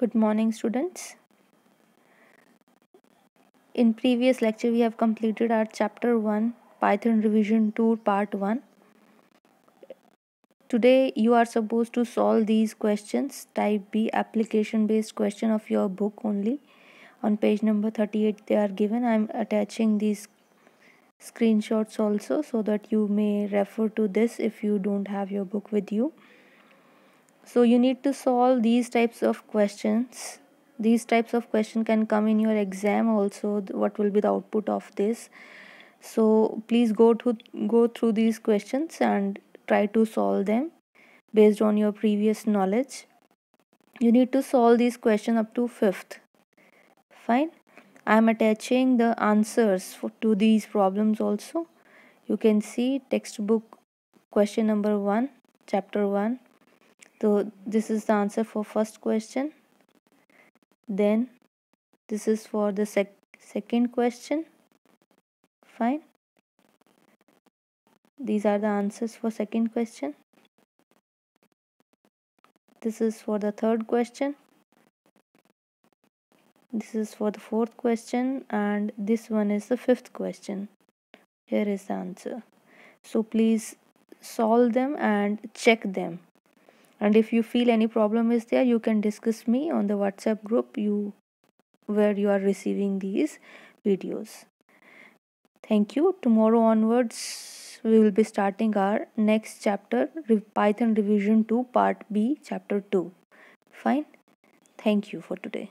good morning students in previous lecture we have completed our chapter 1 python revision 2 part 1 today you are supposed to solve these questions type b application based question of your book only on page number 38 they are given i'm attaching these screenshots also so that you may refer to this if you don't have your book with you so you need to solve these types of questions these types of question can come in your exam also what will be the output of this so please go to go through these questions and try to solve them based on your previous knowledge you need to solve these question up to fifth fine i am attaching the answers for, to these problems also you can see textbook question number 1 chapter 1 so this is the answer for first question then this is for the sec second question fine these are the answers for second question this is for the third question this is for the fourth question and this one is the fifth question here is the answer so please solve them and check them and if you feel any problem is there you can discuss me on the whatsapp group you where you are receiving these videos thank you tomorrow onwards we will be starting our next chapter python revision 2 part b chapter 2 fine thank you for today